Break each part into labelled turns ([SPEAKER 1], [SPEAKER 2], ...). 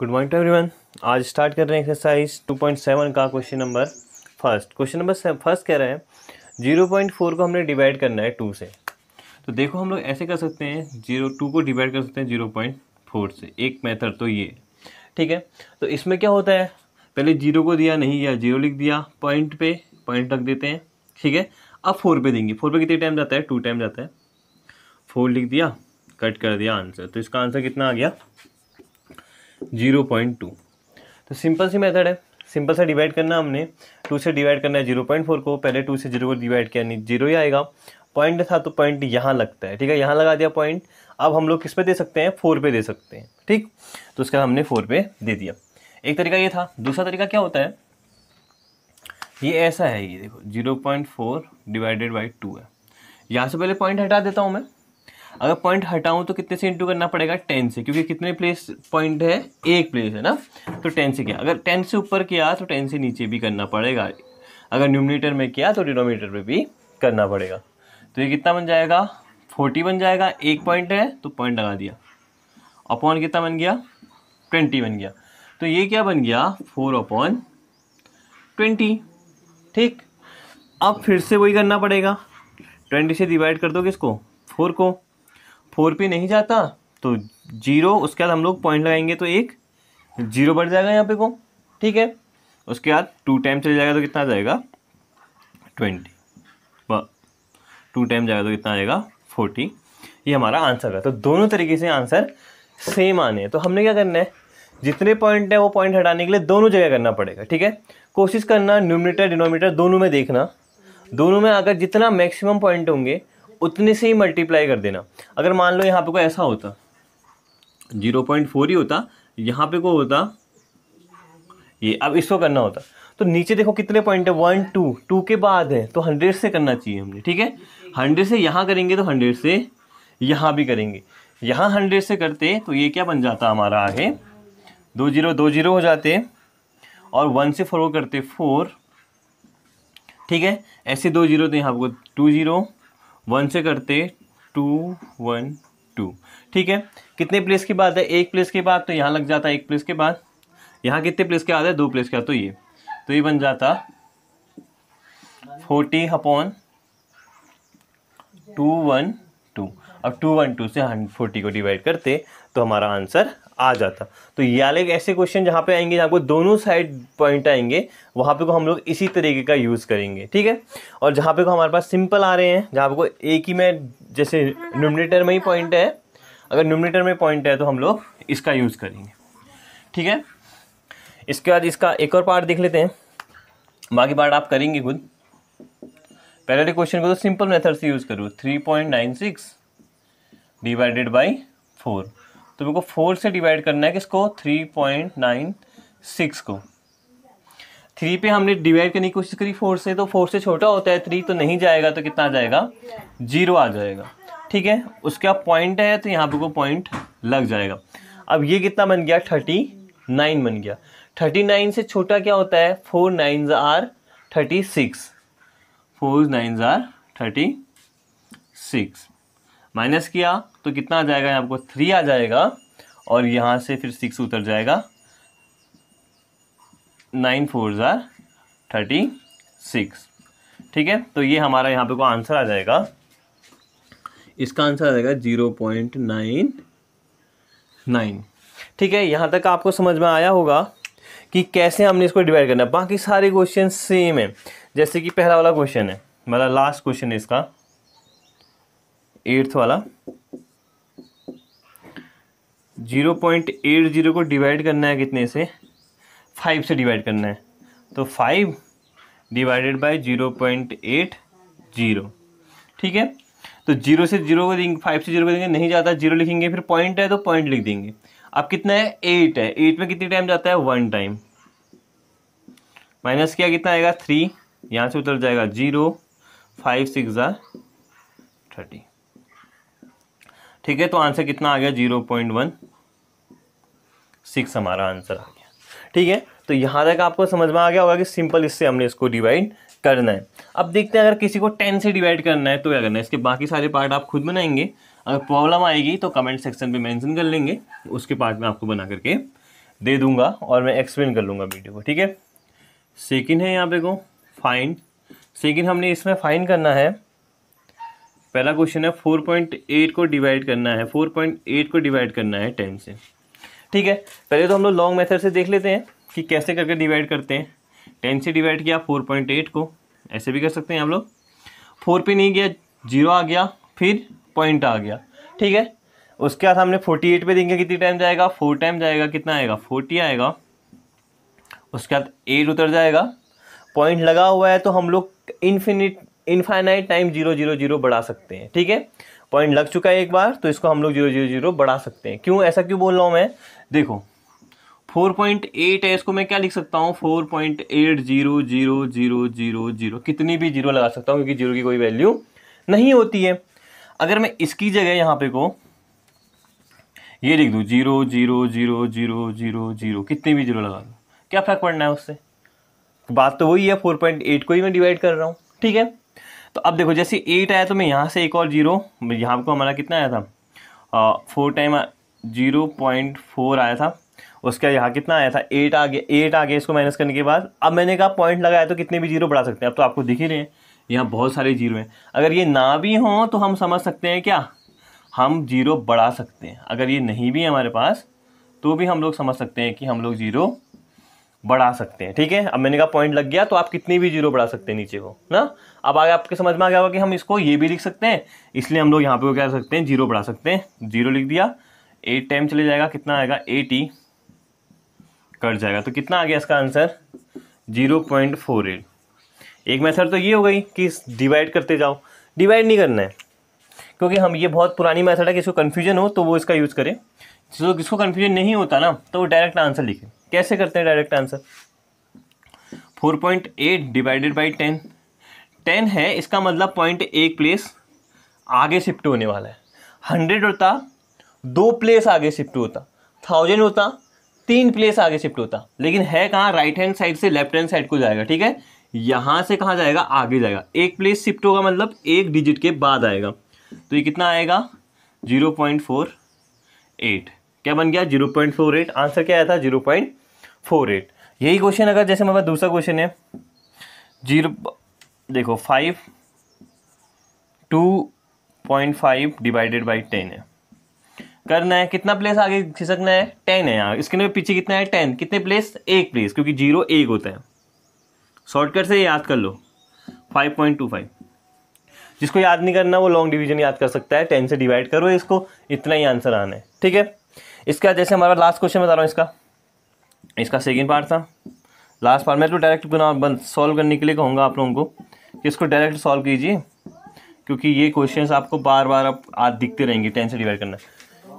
[SPEAKER 1] Good morning to everyone आज start कर रहे हैं एक्सरसाइज 2.7 का question number first question number first कह रहा है 0.4 को हमने डिवाइड करना है 2 से तो देखो हम लोग ऐसे कर सकते हैं जीरो टू को डिवाइड कर सकते हैं जीरो पॉइंट फोर से एक मेथड तो ये ठीक है तो इसमें क्या होता है पहले जीरो को दिया नहीं या जीरो लिख दिया पॉइंट पे पॉइंट रख देते हैं ठीक है अब फोर पे देंगे फोर पे कितने टाइम जाता है टू टाइम जाता है फोर लिख दिया कट कर दिया आंसर तो इसका आंसर कितना आ गया जीरो पॉइंट टू तो सिंपल सी मेथड है सिंपल सा डिवाइड करना हमने टू से डिवाइड करना है जीरो पॉइंट फोर को पहले टू से जीरो को डिवाइड किया नहीं जीरो ही आएगा पॉइंट था तो पॉइंट यहाँ लगता है ठीक है यहाँ लगा दिया पॉइंट अब हम लोग किस पे दे सकते हैं फोर पे दे सकते हैं ठीक तो उसका हमने फोर पे दे दिया एक तरीका ये था दूसरा तरीका क्या होता है ये ऐसा है ये देखो zero point four divided by two है यहाँ से पहले पॉइंट हटा देता हूँ मैं अगर पॉइंट हटाऊं तो कितने से इंटू करना पड़ेगा टेन से क्योंकि कितने प्लेस पॉइंट है एक प्लेस है ना तो टेन से किया अगर टेन से ऊपर किया तो टेन से नीचे भी करना पड़ेगा अगर न्यूमिनेटर में किया तो डिनोमीटर में भी करना पड़ेगा तो ये कितना बन जाएगा फोर्टी बन जाएगा एक पॉइंट है तो पॉइंट लगा दिया अपॉन कितना बन गया ट्वेंटी बन गया तो ये क्या बन गया फोर अपॉन ट्वेंटी ठीक अब फिर से वही करना पड़ेगा ट्वेंटी से डिवाइड कर दो किसको फोर को फोर पे नहीं जाता तो जीरो उसके बाद हम लोग पॉइंट लगाएंगे तो एक जीरो बढ़ जाएगा यहाँ पे को ठीक है उसके बाद टू टाइम चले जाएगा तो कितना आ जाएगा ट्वेंटी व टू टाइम जाएगा तो कितना आएगा फोर्टी ये हमारा आंसर है तो दोनों तरीके से आंसर सेम आने हैं तो हमने क्या करना है जितने पॉइंट है वो पॉइंट हटाने के लिए दोनों जगह करना पड़ेगा ठीक है कोशिश करना न्यूमिनेटर डिनोमीटर दोनों में देखना दोनों में अगर जितना मैक्सिमम पॉइंट होंगे उतने से ही मल्टीप्लाई कर देना अगर मान लो यहाँ पे को ऐसा होता जीरो पॉइंट फोर ही होता यहाँ पे को होता ये अब इसको करना होता तो नीचे देखो कितने पॉइंट है वन टू टू के बाद है तो हंड्रेड से करना चाहिए हमने ठीक है हंड्रेड से यहाँ करेंगे तो हंड्रेड से यहाँ भी करेंगे यहाँ हंड्रेड से करते तो ये क्या बन जाता हमारा आगे दो जीरो दो जीरो हो जाते और वन से फोर करते फोर ठीक है ऐसे दो जीरो तो यहाँ आपको टू जीरो वन से करते टू वन टू ठीक है कितने प्लेस की बात है एक प्लेस के बाद तो यहाँ लग जाता है एक प्लेस के बाद यहाँ कितने प्लेस के बाद है दो प्लेस के बाद तो ये तो ये बन जाता forty upon two one two अब टू वन टू से हंड फोर्टी को डिवाइड करते तो हमारा आंसर आ जाता तो ये ऐसे क्वेश्चन जहाँ पे आएंगे जहाँ पे दोनों साइड पॉइंट आएंगे वहाँ पे को हम लोग इसी तरीके का यूज़ करेंगे ठीक है और जहाँ पे को हमारे पास सिंपल आ रहे हैं जहाँ को एक ही में जैसे न्यूमिनेटर में ही पॉइंट है अगर न्यूमिनेटर में पॉइंट है तो हम लोग इसका यूज़ करेंगे ठीक है इसके बाद इसका एक और पार्ट देख लेते हैं बाकी पार्ट आप करेंगे खुद पहले क्वेश्चन को तो सिंपल मेथड से यूज़ करूँ three point nine six divided by four तो मेरे को फोर से डिवाइड करना है किसको थ्री पॉइंट नाइन सिक्स को थ्री पे हमने डिवाइड करने की कोशिश करी फोर से तो फोर से छोटा होता है थ्री तो नहीं जाएगा तो कितना आ जाएगा जीरो आ जाएगा ठीक है उसका पॉइंट है तो यहाँ पे को पॉइंट लग जाएगा अब ये कितना बन गया थर्टी नाइन बन गया थर्टी नाइन से छोटा क्या होता है four nine are thirty six four nine are thirty six minus किया तो कितना आ जाएगा यहाँ आपको थ्री आ जाएगा और यहाँ से फिर सिक्स उतर जाएगा नाइन फोर ज़ार थर्टी सिक्स ठीक है तो ये हमारा यहाँ पे को आंसर आ जाएगा इसका आंसर आ जाएगा जीरो पॉइंट नाइन नाइन ठीक है यहाँ तक आपको समझ में आया होगा कि कैसे हमने इसको डिवाइड करना है बाकी सारे क्वेश्चन सेम है जैसे कि पहला वाला क्वेश्चन है मतलब लास्ट क्वेश्चन है इसका एट्थ वाला जीरो पॉइंट एट जीरो को डिवाइड करना है कितने से फाइव से डिवाइड करना है तो five divided by zero point eight zero ठीक है तो जीरो से जीरो को देंगे फाइव से जीरो को देंगे नहीं जाता जीरो लिखेंगे फिर पॉइंट है तो पॉइंट लिख देंगे अब कितना है एट है एट में कितने टाइम जाता है वन टाइम माइनस क्या कितना आएगा थ्री यहाँ से उतर जाएगा जीरो फाइव सिक्स ज़ा थर्टी ठीक है तो आंसर कितना आ गया जीरो पॉइंट वन सिक्स हमारा आंसर आ गया ठीक है तो यहाँ तक आपको समझ में आ गया होगा कि सिंपल इससे हमने इसको डिवाइड करना है अब देखते हैं अगर किसी को टेन से डिवाइड करना है तो क्या करना है इसके बाकी सारे पार्ट आप खुद बनाएंगे अगर प्रॉब्लम आएगी तो कमेंट सेक्शन पे मेंशन कर लेंगे उसके पार्ट में आपको बना करके दे दूंगा और मैं एक्सप्लेन कर लूँगा वीडियो को ठीक है सेकेंड है यहाँ पे को फाइन सेकेंड हमने इसमें फाइन करना है पहला क्वेश्चन है फोर पॉइंट एट को डिवाइड करना है फोर पॉइंट एट को डिवाइड करना है टेन से ठीक है पहले तो हम लोग लॉन्ग मेथड से देख लेते हैं कि कैसे करके डिवाइड करते हैं टेन से डिवाइड किया फोर पॉइंट एट को ऐसे भी कर सकते हैं हम लोग फोर पे नहीं गया जीरो आ गया फिर पॉइंट आ गया ठीक है उसके बाद हमने फोर्टी एट पे देंगे कितनी टाइम जाएगा फोर टाइम जाएगा कितना आएगा फोर्टी आएगा उसके बाद एट उतर जाएगा पॉइंट लगा हुआ है तो हम लोग infinite infinite time zero zero zero बढ़ा सकते हैं ठीक है पॉइंट लग चुका है एक बार तो इसको हम लोग जीरो जीरो जीरो बढ़ा सकते हैं क्यों ऐसा क्यों बोल रहा हूँ मैं देखो फोर पॉइंट एट है इसको मैं क्या लिख सकता हूँ four point eight zero zero zero zero zero कितनी भी जीरो लगा सकता हूँ क्योंकि जीरो की कोई वैल्यू नहीं होती है अगर मैं इसकी जगह यहाँ पे को ये लिख दूँ zero zero zero zero zero zero कितनी भी जीरो लगा दूँ क्या फ़र्क पड़ना है उससे बात तो वही है फोर पॉइंट एट को ही मैं डिवाइड कर रहा हूँ ठीक है तो अब देखो जैसे एट आया तो मैं यहाँ से एक और जीरो यहाँ को हमारा कितना आया था four time zero point four आया था उसका यहाँ कितना आया था एट आ गया एट आ गया इसको माइनस करने के बाद अब मैंने कहा पॉइंट लगाया तो कितने भी जीरो बढ़ा सकते हैं अब तो आपको दिख ही रहे हैं यहाँ बहुत सारे जीरो हैं अगर ये ना भी हों तो हम समझ सकते हैं क्या हम जीरो बढ़ा सकते हैं अगर ये नहीं भी है हमारे पास तो भी हम लोग समझ सकते हैं कि हम लोग जीरो बढ़ा सकते हैं ठीक है अब मैंने कहा पॉइंट लग गया तो आप कितनी भी जीरो बढ़ा सकते हैं नीचे को ना अब आगे आपके समझ में आ गया होगा कि हम इसको ये भी लिख सकते हैं इसलिए हम लोग यहाँ पे वो क्या सकते हैं जीरो बढ़ा सकते हैं जीरो लिख दिया एट टाइम चले जाएगा कितना आएगा एटी कट जाएगा तो कितना आ गया इसका answer zero point four eight एक मैथड तो ये हो गई कि डिवाइड करते जाओ डिवाइड नहीं करना है क्योंकि हम ये बहुत पुरानी मैथड है कि इसको कन्फ्यूजन हो तो वो इसका यूज़ करें जो किसको कन्फ्यूजन नहीं होता ना तो वो डायरेक्ट आंसर लिखे कैसे करते हैं direct answer four point eight divided by ten ten है इसका मतलब पॉइंट एक प्लेस आगे शिफ्ट होने वाला है हंड्रेड होता दो प्लेस आगे शिफ्ट होता थाउजेंड होता तीन प्लेस आगे शिफ्ट होता लेकिन है कहाँ राइट हैंड साइड से लेफ्ट हैंड साइड को जाएगा ठीक है यहाँ से कहाँ जाएगा आगे जाएगा एक प्लेस शिफ्ट होगा मतलब एक डिजिट के बाद आएगा तो ये कितना आएगा जीरो पॉइंट फोर एट क्या बन गया zero point four eight answer क्या आया था जीरो पॉइंट फोर एट यही क्वेश्चन अगर जैसे हमारे दूसरा क्वेश्चन है जीरो देखो five two point five divided by ten है करना है कितना प्लेस आगे खिसकना है टेन है यहाँ इसके लिए पीछे कितना है टेन कितने प्लेस एक प्लेस क्योंकि जीरो एक होता है शॉर्टकट से याद कर लो फाइव पॉइंट टू फाइव जिसको याद नहीं करना वो लॉन्ग डिवीजन याद कर सकता है टेन से डिवाइड करो इसको इतना ही आंसर आना है ठीक है इसका जैसे हमारा लास्ट क्वेश्चन बता रहा हूँ इसका इसका सेकेंड पार्ट था लास्ट पार्ट मैं तो डायरेक्ट बना सॉल्व करने के लिए कहूँगा आप लोगों को कि इसको डायरेक्ट सॉल्व कीजिए क्योंकि ये क्वेश्चन आपको बार बार आप आज दिखते रहेंगे टेन से डिवाइड करना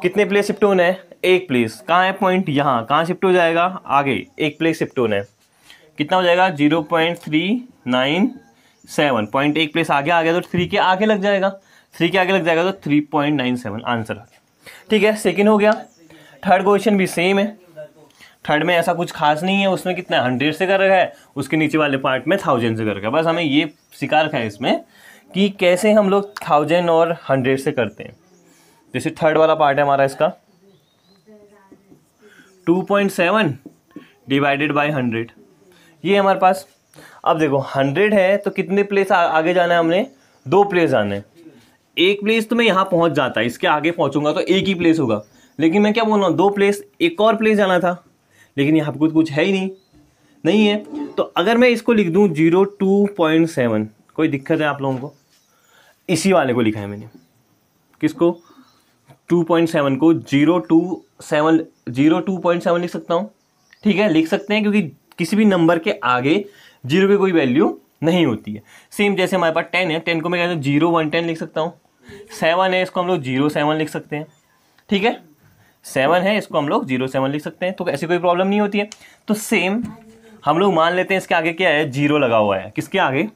[SPEAKER 1] कितने प्लेस शिफ्ट होना है एक प्लेस कहाँ है पॉइंट यहाँ कहाँ शिफ्ट हो जाएगा आगे एक प्लेस शिफ्ट होना है कितना हो जाएगा zero point three nine seven point एक प्लेस आगे आ गया तो थ्री के आगे लग जाएगा थ्री के आगे लग जाएगा तो three point nine seven answer आ गया ठीक है सेकेंड हो गया थर्ड क्वेश्चन भी सेम है थर्ड में ऐसा कुछ खास नहीं है उसमें कितना हंड्रेड से कर रखा है उसके नीचे वाले पार्ट में थाउजेंड से कर रखा है बस हमें ये सिखा रखा है इसमें कि कैसे हम लोग थाउजेंड और हंड्रेड से करते हैं जैसे थर्ड वाला पार्ट है हमारा इसका two point seven divided by hundred ये हमारे पास अब देखो हंड्रेड है तो कितने प्लेस आ, आगे जाना है हमने दो प्लेस जाने हैं एक प्लेस तो मैं यहाँ पहुँच जाता इसके आगे पहुँचूंगा तो एक ही प्लेस होगा लेकिन मैं क्या बोल रहा हूँ दो प्लेस एक और प्लेस जाना था लेकिन यहाँ पर कुछ है ही नहीं नहीं है तो अगर मैं इसको लिख दूँ जीरो टू पॉइंट सेवन कोई दिक्कत है आप लोगों को इसी वाले को लिखा है मैंने किसको टू पॉइंट सेवन को zero two seven zero two point seven लिख सकता हूँ ठीक है लिख सकते हैं क्योंकि किसी भी नंबर के आगे जीरो की कोई वैल्यू नहीं होती है सेम जैसे हमारे पास टेन है टेन को मैं कहता हूँ जीरो वन टेन लिख सकता हूँ सेवन है इसको हम लोग जीरो सेवन लिख सकते हैं ठीक है सेवन है इसको हम लोग जीरो सेवन लिख सकते हैं तो ऐसी कोई प्रॉब्लम नहीं होती है तो सेम हम लोग मान लेते हैं इसके आगे क्या है जीरो लगा हुआ है किसके आगे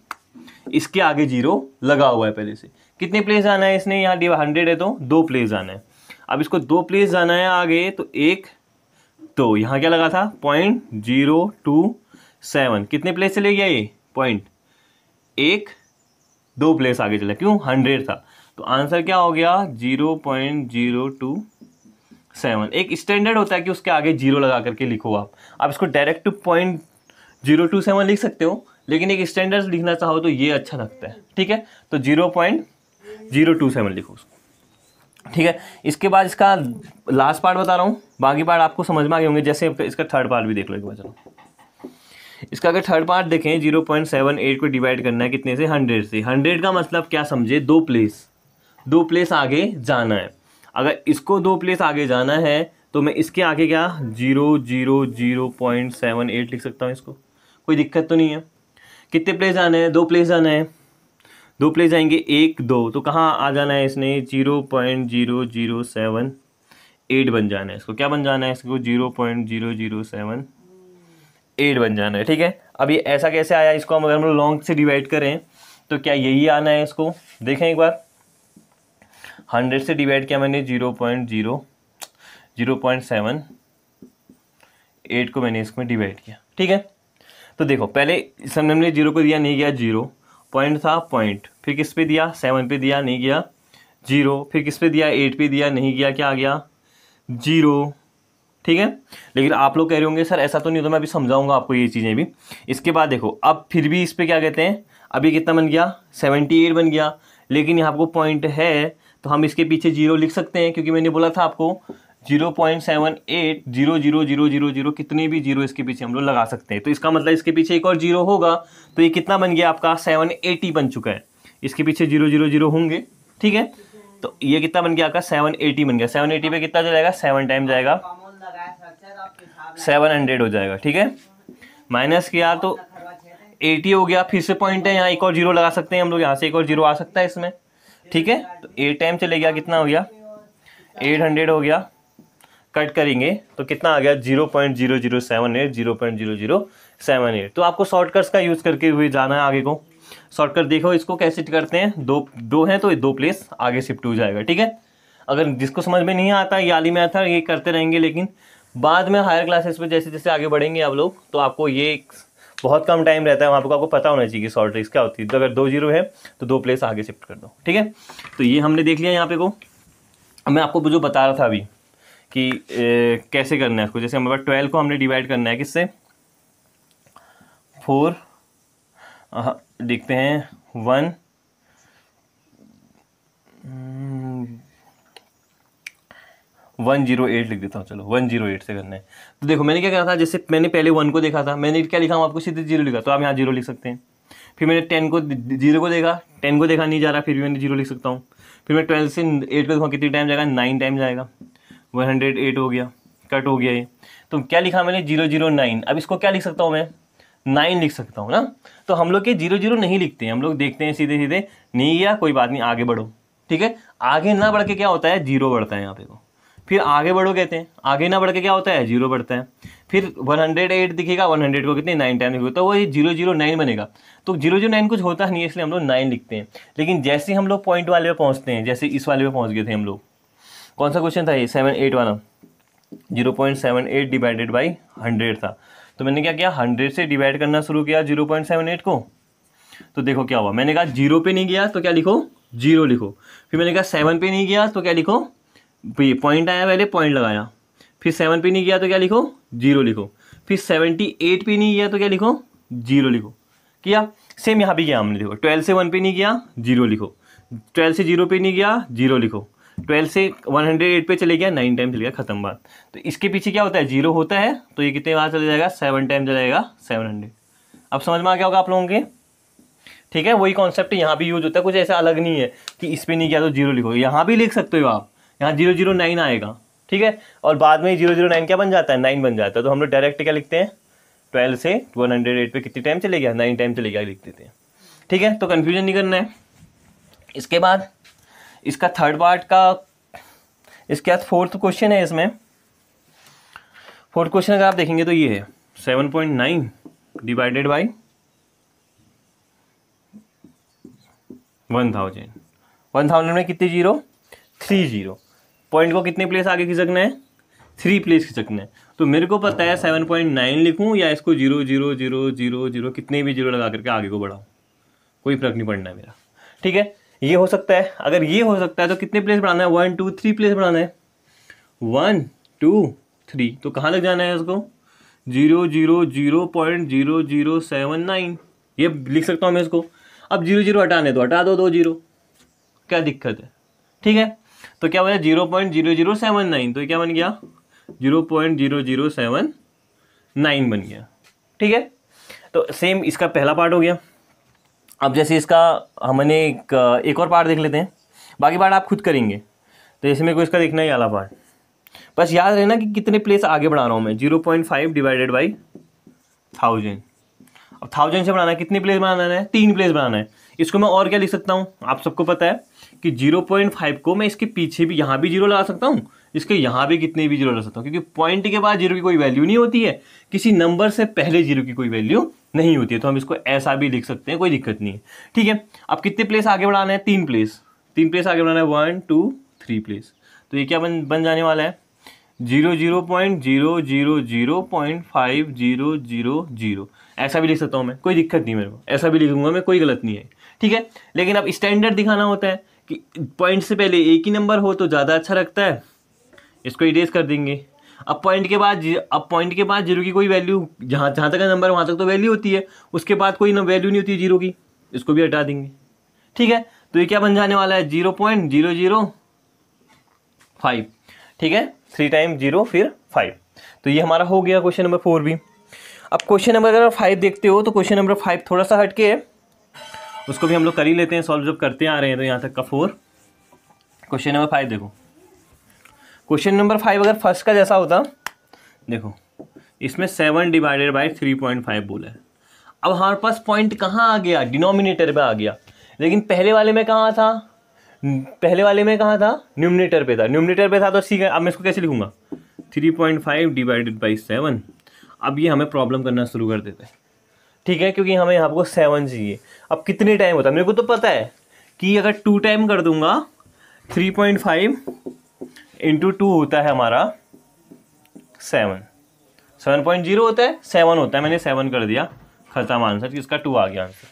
[SPEAKER 1] इसके आगे जीरो लगा हुआ है पहले से कितने प्लेस जाना है इसने यहाँ डी हंड्रेड है तो दो प्लेस जाना है अब इसको दो प्लेस जाना है आगे तो एक तो यहाँ क्या लगा था पॉइंट जीरो टू सेवन कितने प्लेस चले गया ये पॉइंट एक दो प्लेस आगे चला क्यों हंड्रेड था तो आंसर क्या हो गया zero point zero two seven एक स्टैंडर्ड होता है कि उसके आगे जीरो लगा करके लिखो आप आप इसको direct point zero two seven लिख सकते हो लेकिन एक स्टैंडर्ड लिखना चाहो तो ये अच्छा लगता है ठीक है तो zero point zero two seven लिखो उसको ठीक है इसके बाद इसका लास्ट पार्ट बता रहा हूँ बाकी पार्ट आपको समझ में आ गए होंगे जैसे इसका थर्ड पार्ट भी देख लो एक बार चलो इसका अगर थर्ड पार्ट देखें जीरो पॉइंट सेवन एट को डिवाइड करना है कितने से हंड्रेड से हंड्रेड का मतलब क्या समझे दो प्लेस दो प्लेस आगे जाना है अगर इसको दो प्लेस आगे जाना है तो मैं इसके आगे क्या zero zero zero point seven eight लिख सकता हूँ इसको कोई दिक्कत तो नहीं है कितने प्लेस जाना है दो प्लेस जाना है दो प्लेस जाएंगे एक दो तो कहाँ आ जाना है इसने zero point zero zero seven eight बन जाना है इसको क्या बन जाना है इसको zero point zero zero seven eight बन जाना है ठीक है अब ये ऐसा कैसे आया इसको हम अगर हम लॉन्ग से डिवाइड करें तो क्या यही आना है इसको देखें एक बार हंड्रेड से डिवाइड किया मैंने zero point zero zero point seven eight को मैंने इसमें डिवाइड किया ठीक है तो देखो पहले इसमें हमने जीरो को दिया नहीं गया जीरो पॉइंट था पॉइंट फिर किस पे दिया सेवन पे दिया नहीं गया जीरो फिर किस पे दिया एट पे दिया नहीं गया क्या आ गया जीरो ठीक है लेकिन आप लोग कह रहे होंगे सर ऐसा तो नहीं होता मैं अभी समझाऊंगा आपको ये चीज़ें भी इसके बाद देखो अब फिर भी इस पर क्या कहते हैं अभी कितना बन गया सेवेंटी एट बन गया लेकिन यहाँ आपको पॉइंट है तो हम इसके पीछे जीरो लिख सकते हैं क्योंकि मैंने बोला था आपको zero point seven eight zero zero zero zero zero कितने भी जीरो इसके पीछे हम लोग लगा सकते हैं तो इसका मतलब इसके पीछे एक और जीरो होगा तो ये कितना बन गया आपका सेवन एटी बन चुका है इसके पीछे जीरो जीरो जीरो होंगे ठीक है तो ये कितना बन गया आपका सेवन एटी बन गया सेवन एटी पे कितना जाएगा सेवन टाइम जाएगा सेवन हंड्रेड हो जाएगा ठीक है माइनस किया तो एटी हो गया फिर से पॉइंट है यहाँ एक और जीरो लगा सकते हैं हम लोग यहाँ से एक और जीरो आ सकता है इसमें ठीक है तो एट टाइम चले गया कितना हो गया एट हंड्रेड हो गया कट करेंगे तो कितना आ गया zero point zero zero seven eight zero point zero zero seven eight तो आपको शॉर्टकट्स का यूज़ करके हुए जाना है आगे को शॉर्टकट देखो इसको कैसे करते हैं दो दो हैं तो दो प्लेस आगे शिफ्ट हो जाएगा ठीक है अगर जिसको समझ में नहीं आता याली में आता ये करते रहेंगे लेकिन बाद में हायर क्लासेस में जैसे जैसे आगे बढ़ेंगे आप लोग तो आपको ये बहुत कम टाइम रहता है वहाँ पर आपको पता होना चाहिए कि शॉर्ट रेस क्या होती है तो अगर दो जीरो है तो दो प्लेस आगे शिफ्ट कर दो ठीक है तो ये हमने देख लिया यहाँ पे को मैं आपको जो बता रहा था अभी कि ए, कैसे करना है इसको जैसे हमारे ट्वेल्व को हमने डिवाइड करना है किससे फोर देखते हैं वन वन जीरो एट लिख देता हूँ चलो वन जीरो एट से करना है तो देखो मैंने क्या करा था जैसे मैंने पहले वन को देखा था मैंने क्या लिखा हूँ आपको सीधे जीरो लिखा तो आप यहाँ जीरो लिख सकते हैं फिर मैंने टेन को जीरो को देखा टेन को देखा नहीं जा रहा फिर भी मैंने जीरो लिख सकता हूँ फिर मैं ट्वेल्थ से एट को देखा कितनी टाइम जाएगा नाइन टाइम जाएगा वन हंड्रेड एट हो गया कट हो गया ये तो क्या लिखा मैंने जीरो जीरो नाइन अब इसको क्या लिख सकता हूँ मैं नाइन लिख सकता हूँ ना तो हम लोग के जीरो जीरो नहीं लिखते हैं हम लोग देखते हैं सीधे सीधे नहीं गया कोई बात नहीं आगे बढ़ो ठीक है आगे ना बढ़ के क्या होता है जीरो बढ़ता है यहाँ पे को तो। फिर आगे बढ़ो कहते हैं आगे ना बढ़ के क्या होता है जीरो बढ़ता है फिर 108 दिखेगा 100 को कितने नाइन टाइम तो वही जीरो जीरो नाइन बनेगा तो जीरो जीरो नाइन कुछ होता नहीं है इसलिए हम लोग नाइन लिखते हैं लेकिन जैसे हम लोग पॉइंट वाले पे पहुँचते हैं जैसे इस वाले पे पहुँच गए थे हम लोग कौन सा क्वेश्चन था ये सेवन एट वाला zero point seven eight divided by hundred था तो मैंने क्या किया हंड्रेड से डिवाइड करना शुरू किया जीरो पॉइंट सेवन एट को तो देखो क्या हुआ मैंने कहा जीरो पे नहीं गया तो क्या लिखो जीरो लिखो फिर मैंने कहा सेवन पे नहीं गया तो क्या लिखो पी पॉइंट आया पहले पॉइंट लगाया फिर सेवन पी नहीं गया तो क्या लिखो जीरो लिखो फिर सेवेंटी एट पी नहीं गया तो क्या लिखो जीरो लिखो किया सेम यहाँ भी किया हमने देखो ट्वेल्व से वन पे नहीं गया जीरो लिखो ट्वेल्व से जीरो पे नहीं गया जीरो लिखो ट्वेल्व से वन हंड्रेड एट पे चले गया नाइन टाइम चले गया खत्म बात तो इसके पीछे क्या होता है जीरो होता है तो ये कितने बार चले जाएगा सेवन टाइम चला जाएगा सेवन हंड्रेड अब समझ में आ गया होगा आप लोगों के ठीक है वही कॉन्सेप्ट यहाँ भी यूज होता है कुछ ऐसा अलग नहीं है कि इस पर नहीं किया तो जीरो लिखो यहाँ भी लिख सकते हो आप यहाँ जीरो जीरो नाइन आएगा ठीक है और बाद में जीरो जीरो नाइन क्या बन जाता है नाइन बन जाता है तो हम लोग डायरेक्ट क्या लिखते हैं ट्वेल्व से वन हंड्रेड एट पर कितने टाइम चले गया नाइन टाइम चले गया लिख देते हैं ठीक है तो कन्फ्यूजन नहीं करना है इसके बाद इसका थर्ड पार्ट का इसके बाद फोर्थ क्वेश्चन है इसमें फोर्थ क्वेश्चन अगर आप देखेंगे तो ये है seven point nine divided by one thousand one thousand में कितनी जीरो थ्री जीरो पॉइंट को कितने प्लेस आगे खिसकना है थ्री प्लेस खिसकना है तो मेरे को पता है सेवन पॉइंट नाइन लिखूँ या इसको zero zero zero zero zero कितने भी जीरो लगा करके आगे को बढ़ाऊँ कोई फर्क नहीं पड़ना है मेरा ठीक है ये हो सकता है अगर ये हो सकता है तो कितने प्लेस बढ़ाना है वन टू थ्री प्लेस बढ़ाना है वन टू थ्री तो कहाँ लग जाना है इसको zero zero zero point zero zero seven nine ये लिख सकता हूँ मैं इसको अब जीरो जीरो हटाने दो हटा दो दो जीरो क्या दिक्कत है ठीक है तो क्या बना zero point zero zero seven nine तो क्या बन गया zero point zero zero seven nine बन गया ठीक है तो सेम इसका पहला पार्ट हो गया अब जैसे इसका हमने एक, एक और पार्ट देख लेते हैं बाकी पार्ट आप खुद करेंगे तो जैसे मेरे को इसका देखना ही आला पार्ट बस याद रहना कि कितने प्लेस आगे बढ़ा रहा हूँ मैं zero point five divided by thousand अब थाउजेंड से बढ़ाना है कितने प्लेस बनाना है तीन प्लेस बनाना है इसको मैं और क्या लिख सकता हूँ आप सबको पता है कि जीरो पॉइंट फाइव को मैं इसके पीछे भी यहाँ भी जीरो लगा सकता हूँ इसके यहाँ भी कितने भी जीरो लगा सकता हूँ क्योंकि पॉइंट के बाद जीरो की कोई वैल्यू नहीं होती है किसी नंबर से पहले जीरो की कोई वैल्यू नहीं होती है तो हम इसको ऐसा भी लिख सकते हैं कोई दिक्कत नहीं है ठीक है अब कितने प्लेस आगे बढ़ाना है तीन प्लेस तीन प्लेस आगे बढ़ाना है वन टू थ्री प्लेस तो ये क्या बन बन जाने वाला है zero zero point zero zero zero point five zero zero zero ऐसा भी लिख सकता हूँ मैं कोई दिक्कत नहीं मेरे को ऐसा भी लिखूंगा मैं कोई गलत नहीं है ठीक है लेकिन अब स्टैंडर्ड दिखाना होता है कि पॉइंट से पहले एक ही नंबर हो तो ज़्यादा अच्छा लगता है इसको इरेज कर देंगे अब पॉइंट के बाद अब पॉइंट के बाद जीरो की कोई वैल्यू जहाँ जहाँ तक का नंबर वहाँ तक तो वैल्यू होती है उसके बाद कोई वैल्यू नहीं होती जीरो की इसको भी हटा देंगे ठीक है तो ये क्या बन जाने वाला है zero point zero zero five ठीक है थ्री टाइम जीरो फिर फाइव तो ये हमारा हो गया क्वेश्चन नंबर फोर भी अब क्वेश्चन नंबर अगर फाइव देखते हो तो क्वेश्चन नंबर फाइव थोड़ा सा हटके है उसको भी हम लोग कर ही लेते हैं सॉल्व जब करते आ रहे हैं तो यहाँ तक का फोर क्वेश्चन नंबर फाइव देखो क्वेश्चन नंबर फाइव अगर फर्स्ट का जैसा होता देखो इसमें seven divided by three point five बोला है अब हमारे पास पॉइंट कहाँ आ गया डिनोमिनेटर पे आ गया लेकिन पहले वाले में कहाँ था पहले वाले में कहाँ था न्यूमिनेटर पे था न्यूमिनेटर पे था तो सी अब मैं इसको कैसे लिखूँगा three point five divided by seven अब ये हमें प्रॉब्लम करना शुरू कर देते हैं ठीक है क्योंकि हमें यहाँ को सेवन चाहिए अब कितने टाइम होता है मेरे को तो पता है कि अगर टू टाइम कर दूंगा three point five into two होता है हमारा सेवन सेवन पॉइंट जीरो होता है सेवन होता है मैंने सेवन कर दिया खत्म आंसर कि इसका टू आ गया आंसर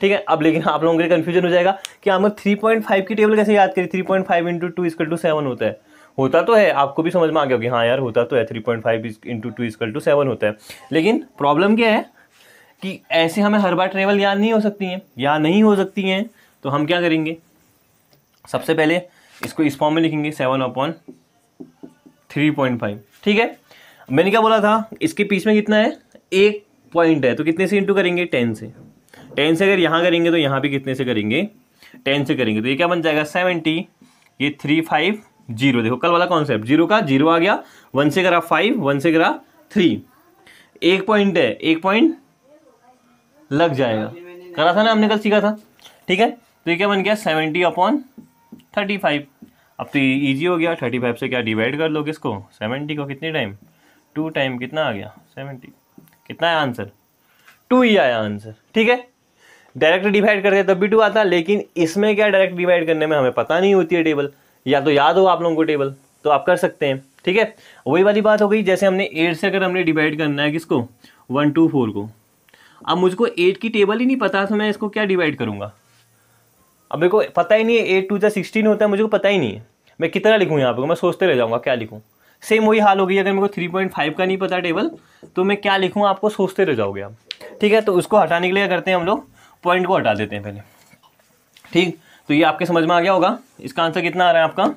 [SPEAKER 1] ठीक है अब लेकिन आप लोगों के लिए कन्फ्यूजन हो जाएगा कि आपको थ्री पॉइंट फाइव की टेबल कैसे याद करी three point five into two is equal to seven होता है होता तो है आपको भी समझ में आ गया कि हाँ यार होता तो है three point five into two is equal to seven होता है लेकिन प्रॉब्लम क्या है कि ऐसे हमें हर बार ट्रेवल याद नहीं हो सकती हैं या नहीं हो सकती हैं तो हम क्या करेंगे सबसे पहले इसको इस फॉर्म में लिखेंगे seven upon three point five ठीक है मैंने क्या बोला था इसके पीछे में कितना है एक पॉइंट है तो कितने से इंटू करेंगे टेन से टेन से अगर यहाँ करेंगे तो यहाँ भी कितने से करेंगे टेन से करेंगे तो ये क्या बन जाएगा सेवेंटी ये थ्री फाइव जीरो देखो कल वाला कॉन्सेप्ट जीरो का जीरो आ गया वन से करा फाइव वन से करा थ्री एक पॉइंट है एक पॉइंट लग जाएगा हाँ, करा था ना हमने कल सीखा था ठीक है तो ये क्या बन गया सेवेंटी अपॉन थर्टी फाइव अब तो ईजी हो गया थर्टी फाइव से क्या डिवाइड कर लोगे इसको सेवेंटी को कितने टाइम टू टाइम कितना आ गया सेवेंटी कितना आया आंसर टू ही आया आंसर ठीक है डायरेक्ट डिवाइड करते तब भी टू आता लेकिन इसमें क्या डायरेक्ट डिवाइड करने में हमें पता नहीं होती है टेबल या तो याद हो आप लोगों को टेबल तो आप कर सकते हैं ठीक है वही वाली बात हो गई जैसे हमने एट से अगर हमने डिवाइड करना है किसको वन टू फोर को अब मुझको एट की टेबल ही नहीं पता तो मैं इसको क्या डिवाइड करूँगा अब मेरे को पता ही नहीं है एट टू जै सिक्सटीन होता है मुझे पता ही नहीं है मैं कितना लिखूँ यहाँ पर मैं सोचते रह जाऊँगा क्या लिखूँ सेम वही हाल हो गई अगर मेरे को थ्री पॉइंट फाइव का नहीं पता टेबल तो मैं क्या लिखूँ आपको सोचते रह जाओगे आप ठीक है तो उसको हटाने के लिए करते हैं हम लोग पॉइंट को हटा देते हैं पहले ठीक तो ये आपके समझ में आ गया होगा इसका आंसर कितना आ रहा है आपका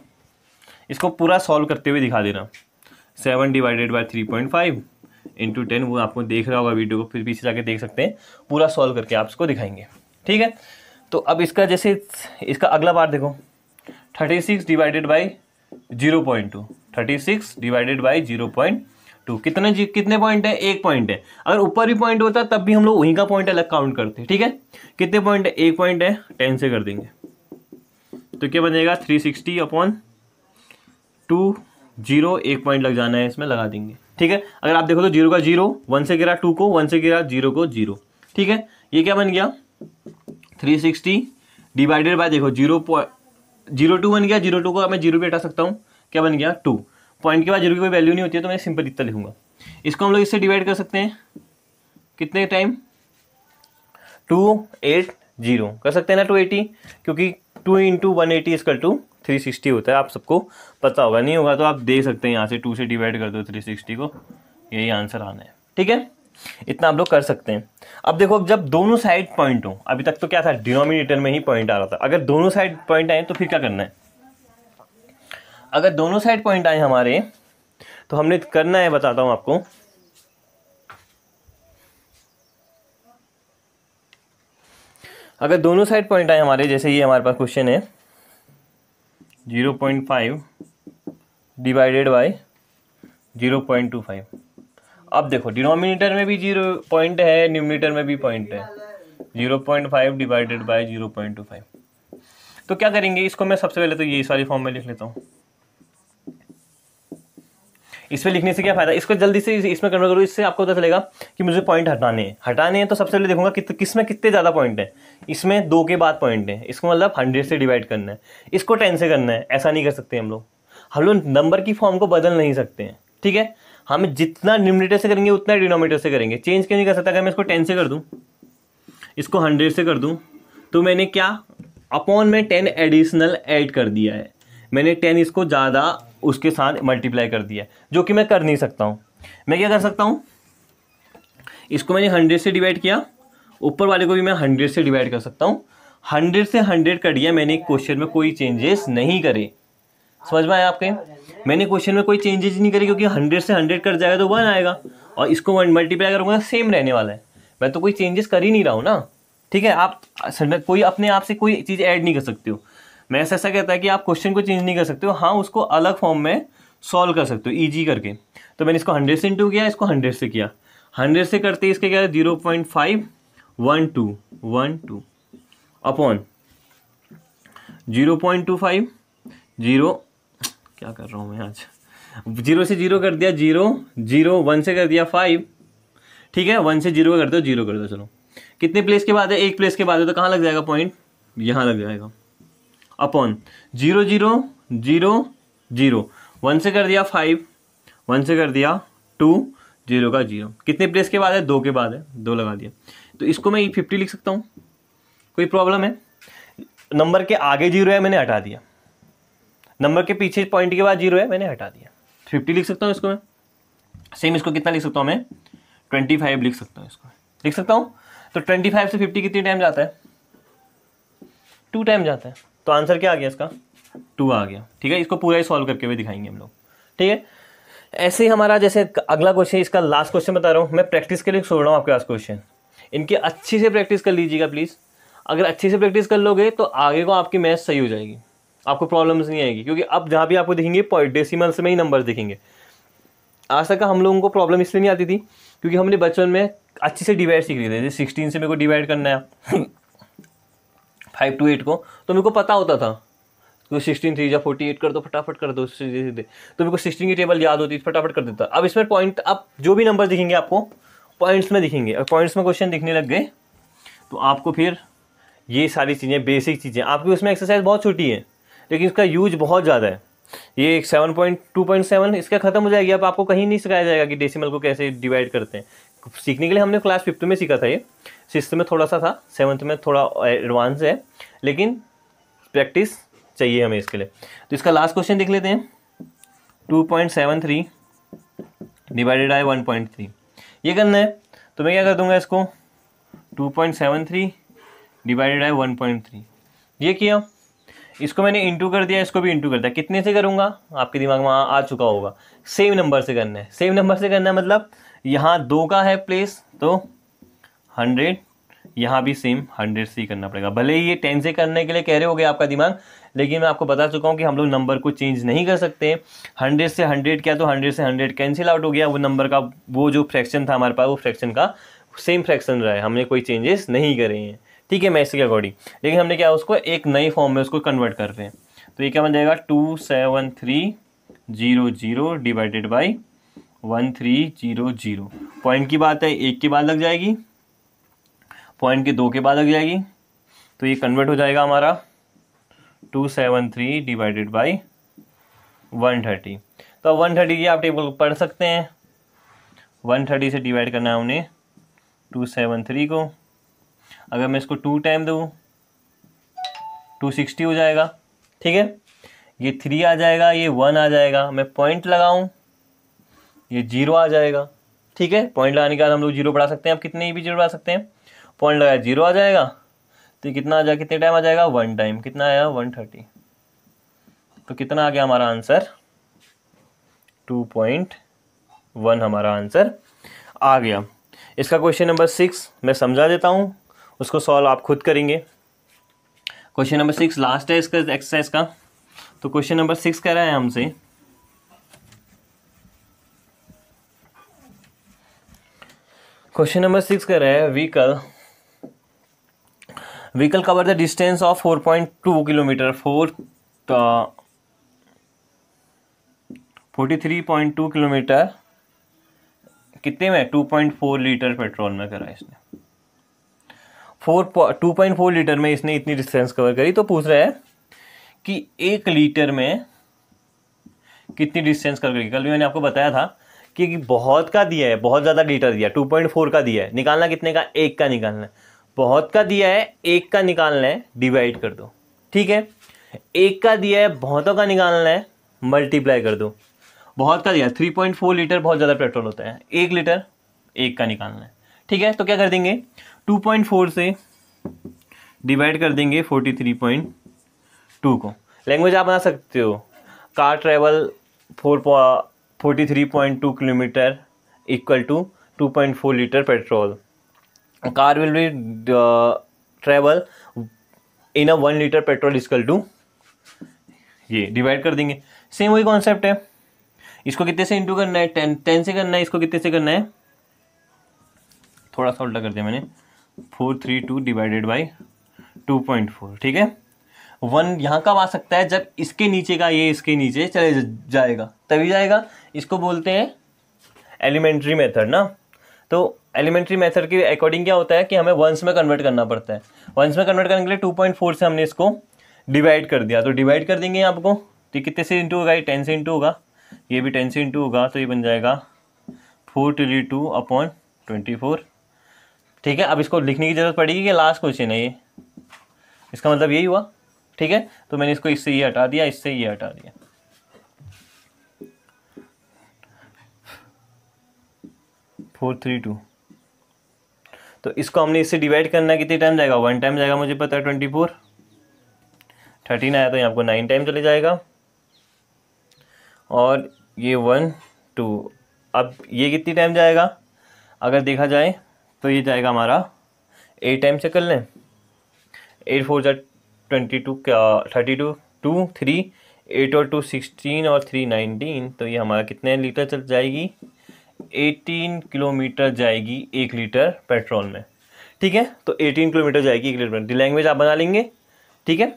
[SPEAKER 1] इसको पूरा सॉल्व करते हुए दिखा देना seven divided by three point five into ten वो आपको देख रहा होगा वीडियो को फिर पीछे जाके देख सकते हैं पूरा सॉल्व करके आप इसको दिखाएंगे ठीक है तो अब इसका जैसे इसका अगला बार देखो thirty six divided by zero point two thirty six divided by zero point two कितने जी कितने पॉइंट है एक पॉइंट है अगर ऊपर भी पॉइंट होता तब भी हम लोग वहीं का पॉइंट अलग काउंट करते हैं ठीक है कितने पॉइंट है एक पॉइंट है टेन से कर देंगे तो क्या बन जाएगा three sixty upon two zero एक पॉइंट लग जाना है इसमें लगा देंगे ठीक है अगर आप देखो तो जीरो का जीरो वन से गिरा टू को वन से गिरा जीरो को जीरो ठीक है ये क्या बन गया थ्री सिक्सटी डिवाइडेड बाय देखो जीरो पॉइंट जीरो टू बन गया जीरो टू को मैं जीरो भी हटा सकता हूँ क्या बन गया टू पॉइंट के बाद जीरो की कोई वैल्यू नहीं होती है तो मैं सिंपल इतना लिखूंगा इसको हम लोग इससे डिवाइड कर सकते हैं कितने टाइम टू एट जीरो कर सकते हैं ना टू एटी क्योंकि two into one eighty is equal to three sixty होता है आप सबको पता होगा नहीं होगा तो आप देख सकते हैं यहाँ से टू से डिवाइड कर दो थ्री सिक्सटी को यही आंसर आना है ठीक है इतना आप लोग कर सकते हैं अब देखो जब दोनों साइड पॉइंट हो अभी तक तो क्या था डिनोमिनेटर में ही पॉइंट आ रहा था अगर दोनों साइड पॉइंट आए तो फिर क्या करना है अगर दोनों साइड पॉइंट आए हमारे तो हमने करना है बताता हूं आपको अगर दोनों साइड पॉइंट आए हमारे जैसे ये हमारे पास क्वेश्चन है zero point five divided by zero point two five अब देखो डिनोमिनेटर में भी जीरो पॉइंट है न्यूमिनेटर में भी पॉइंट है zero point five divided by zero point two five तो क्या करेंगे इसको मैं सबसे पहले तो ये इस वाली फॉर्म में लिख लेता हूँ इस पर लिखने से क्या फ़ायदा इसको जल्दी से इसमें कन्वर्ट करो इससे आपको पता चलेगा कि मुझे पॉइंट हटाने हैं हटाने हैं तो सबसे पहले देखूंगा कि किस में कितने ज़्यादा पॉइंट हैं इसमें दो के बाद पॉइंट हैं इसको मतलब हंड्रेड से डिवाइड करना है इसको टेन से करना है ऐसा नहीं कर सकते हम लोग हम लोग नंबर की फॉर्म को बदल नहीं सकते हैं ठीक है हम जितना न्यूमिनेटर से करेंगे उतना डिनोमीटर से करेंगे चेंज क्यों नहीं कर सकता अगर मैं इसको टेन से कर दूँ इसको हंड्रेड से कर दूँ तो मैंने क्या अपॉन में टेन एडिशनल ऐड कर दिया है मैंने टेन इसको ज़्यादा उसके साथ मल्टीप्लाई कर दिया जो कि मैं कर नहीं सकता हूँ मैं क्या कर सकता हूँ इसको मैंने हंड्रेड से डिवाइड किया ऊपर वाले को भी मैं हंड्रेड से डिवाइड कर सकता हूँ हंड्रेड से हंड्रेड कर दिया मैंने क्वेश्चन में कोई चेंजेस नहीं करे समझ में आया आपके मैंने क्वेश्चन में कोई चेंजेस नहीं करे क्योंकि हंड्रेड से हंड्रेड कर जाएगा तो वन आएगा और इसको मल्टीप्लाई करूँगा सेम रहने वाला है मैं तो कोई चेंजेस कर ही नहीं रहा हूँ ना ठीक है आप कोई अपने आप से कोई चीज़ ऐड नहीं कर सकते हो मैथ्स ऐसा कहता है कि आप क्वेश्चन को चेंज नहीं कर सकते हो हाँ उसको अलग फॉर्म में सॉल्व कर सकते हो ईजी करके तो मैंने इसको हंड्रेड से इंटू किया इसको हंड्रेड से किया हंड्रेड से करते इसके क्या zero point five one two one two upon zero point two five zero क्या कर रहा हूँ मैं आज जीरो से जीरो कर दिया जीरो जीरो वन से कर दिया फाइव ठीक है वन से जीरो कर दो जीरो कर दो चलो कितने प्लेस के बाद है एक प्लेस के बाद है तो कहाँ लग जाएगा पॉइंट यहाँ लग जाएगा upon zero zero zero zero one से कर दिया फाइव वन से कर दिया टू जीरो का जीरो कितने प्लेस के बाद है दो के बाद है दो लगा दिया तो इसको मैं ई फिफ्टी लिख सकता हूँ कोई प्रॉब्लम है नंबर के आगे जीरो है मैंने हटा दिया नंबर के पीछे पॉइंट के बाद जीरो है मैंने हटा दिया फिफ्टी लिख सकता हूँ इसको मैं सेम इसको कितना लिख सकता हूँ मैं ट्वेंटी फाइव लिख सकता हूँ इसको लिख सकता हूँ तो ट्वेंटी फाइव से फिफ्टी कितनी टाइम जाता है टू टाइम जाता है तो आंसर क्या आ गया इसका टू आ गया ठीक है इसको पूरा ही सॉल्व करके हुए दिखाएंगे हम लोग ठीक है ऐसे ही हमारा जैसे अगला क्वेश्चन इसका लास्ट क्वेश्चन बता रहा हूँ मैं प्रैक्टिस के लिए छोड़ रहा हूँ आपके पास क्वेश्चन इनकी अच्छी से प्रैक्टिस कर लीजिएगा प्लीज़ अगर अच्छी से प्रैक्टिस कर लोगे तो आगे को आपकी मैथ सही हो जाएगी आपको प्रॉब्लम्स नहीं आएगी क्योंकि अब जहाँ भी आपको दिखेंगे डेसीमल्स में ही नंबर दिखेंगे आज तक हम लोगों को प्रॉब्लम इसलिए नहीं आती थी क्योंकि हमने बचपन में अच्छी से डिवाइड सीख लिए थे जैसे सिक्सटीन से मेरे को डिवाइड करना है फाइव टू एट को तो मेरे को पता होता था तो सिक्सटीन थ्री या फोर्टी एट कर दो फटाफट कर दो सीधे सीधे तो मेरे को सिक्सटीन की टेबल याद होती फटाफट कर देता अब इसमें पॉइंट आप जो भी नंबर दिखेंगे आपको पॉइंट्स में दिखेंगे और पॉइंट्स में क्वेश्चन दिखने लग गए तो आपको फिर ये सारी चीज़ें बेसिक चीज़ें आपकी उसमें एक्सरसाइज बहुत छोटी है लेकिन इसका यूज बहुत ज़्यादा है ये एक seven point two point seven इसका खत्म हो जाएगी अब आपको कहीं नहीं सिखाया जाएगा कि डेसिमल को कैसे डिवाइड करते हैं सीखने के लिए हमने क्लास फिफ्थ में सीखा था ये सिक्स में थोड़ा सा था सेवन्थ में थोड़ा एडवांस है लेकिन प्रैक्टिस चाहिए हमें इसके लिए तो इसका लास्ट क्वेश्चन देख लेते हैं two point seven three divided by one point three ये करना है तो मैं क्या कर दूंगा इसको two point seven three divided by one point three ये किया इसको मैंने इंटू कर दिया इसको भी इंटू कर दिया कितने से करूँगा आपके दिमाग में आ चुका होगा सेम नंबर से करना है सेम नंबर से करना है मतलब यहाँ दो का है प्लेस तो हंड्रेड यहाँ भी सेम हंड्रेड से ही करना पड़ेगा भले ही ये टेन से करने के लिए कह रहे हो गए आपका दिमाग लेकिन मैं आपको बता चुका हूँ कि हम लोग नंबर को चेंज नहीं कर सकते हंड्रेड से हंड्रेड क्या तो हंड्रेड से हंड्रेड कैंसिल आउट हो गया वो नंबर का वो जो फ्रैक्शन था हमारे पास वो फ्रैक्शन का सेम फ्रैक्शन रहा है हमने कोई चेंजेस नहीं करे हैं ठीक है मैथ्स के अकॉर्डिंग लेकिन हमने क्या उसको एक नए फॉर्म में उसको कन्वर्ट कर रहे हैं तो ये क्या बन जाएगा two seven three zero zero divided by one three zero zero point की बात है एक की बात लग जाएगी पॉइंट के दो के बाद लग जाएगी तो ये कन्वर्ट हो जाएगा हमारा two seven three divided by one thirty तो वन थर्टी की आप टेबल पढ़ सकते हैं वन थर्टी से डिवाइड करना है उन्हें टू सेवन थ्री को अगर मैं इसको टू टाइम दूँ टू सिक्सटी हो जाएगा ठीक है ये थ्री आ जाएगा ये वन आ जाएगा मैं पॉइंट लगाऊँ ये जीरो आ जाएगा ठीक है पॉइंट लगाने के बाद हम लोग जीरो बढ़ा सकते हैं आप कितने भी जीरो बढ़ा सकते हैं पॉइंट लगाया जीरो आ जाएगा तो कितना आ जाएगा कितने टाइम आ जाएगा वन टाइम कितना आया वन थर्टी तो कितना आ गया हमारा आंसर टू पॉइंट वन हमारा आंसर आ गया इसका क्वेश्चन नंबर सिक्स मैं समझा देता हूँ उसको सॉल्व आप खुद करेंगे क्वेश्चन नंबर सिक्स लास्ट है इसका एक्सरसाइज का तो क्वेश्चन नंबर सिक्स कह रहा है हमसे क्वेश्चन नंबर सिक्स कह रहा है vehicle of four point two kilometre 4.2 forty three point two kilometre कितने में 2.4 लीटर पेट्रोल में करा इसने four two point four litre में इसने इतनी डिस्टेंस कवर करी तो पूछ रहा है कि एक लीटर में कितनी डिस्टेंस कवर करी कल भी मैंने आपको बताया था कि बहुत का दिया है बहुत ज़्यादा लीटर दिया टू पॉइंट फोर का दिया है निकालना कितने का एक का निकालना है बहुत का दिया है एक का निकालना है डिवाइड कर दो ठीक है एक का दिया है बहुतों का निकालना है मल्टीप्लाई कर दो बहुत का दिया थ्री पॉइंट फोर लीटर बहुत ज़्यादा पेट्रोल होता है एक लीटर एक का निकालना है ठीक है तो क्या कर देंगे टू पॉइंट फोर से डिवाइड कर देंगे फोर्टी थ्री पॉइंट टू को लैंग्वेज आप बना सकते हो car travel four forty three point two kilometre equal to two point four litre petrol car will be travel in a one litre petrol is equal to ये divide कर देंगे same वही concept है इसको कितने से इंटू करना है टेन टेन से करना है इसको कितने से करना है थोड़ा सा उल्टा कर दिया मैंने four three two divided by two point four ठीक है वन यहाँ कब आ सकता है जब इसके नीचे का ये इसके नीचे चले जाएगा तभी जाएगा इसको बोलते हैं एलिमेंट्री मेथड ना तो एलिमेंट्री मेथड के अकॉर्डिंग क्या होता है कि हमें वंस में कन्वर्ट करना पड़ता है वंस में कन्वर्ट करने के लिए टू पॉइंट फोर से हमने इसको डिवाइड कर दिया तो डिवाइड कर देंगे आपको तो कितने से इंटू होगा ये टेन से इंटू होगा ये भी टेन से इंटू होगा तो ये बन जाएगा four three two upon twenty four ठीक है अब इसको लिखने की ज़रूरत पड़ेगी कि लास्ट क्वेश्चन है ये इसका मतलब यही हुआ ठीक है तो मैंने इसको इससे ये हटा दिया इससे ये हटा दिया फोर थ्री टू तो इसको हमने इससे डिवाइड करना कितने टाइम जाएगा वन टाइम जाएगा मुझे पता है ट्वेंटी फोर थर्टीन आया तो यहाँ आपको नाइन टाइम चले जाएगा और ये वन टू अब ये कितनी टाइम जाएगा अगर देखा जाए तो ये जाएगा हमारा एट टाइम से कर लें एट फोर जै ट्वेंटी टू क्या thirty two two three eight और टू सिक्सटीन और थ्री नाइनटीन तो ये हमारा कितने लीटर चल जाएगी 18 किलोमीटर जाएगी एक लीटर पेट्रोल में ठीक है तो 18 किलोमीटर जाएगी एक लीटर में लैंग्वेज आप बना लेंगे ठीक है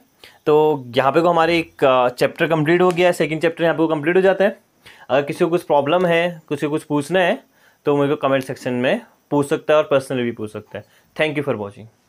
[SPEAKER 1] तो यहाँ पे को हमारे एक चैप्टर कंप्लीट हो गया है सेकेंड चैप्टर यहाँ पे को कंप्लीट हो जाता है अगर किसी को कुछ प्रॉब्लम है किसी को कुछ पूछना है तो मेरे को कमेंट सेक्शन में पूछ सकता है और पर्सनली भी पूछ सकता है थैंक यू फॉर वॉचिंग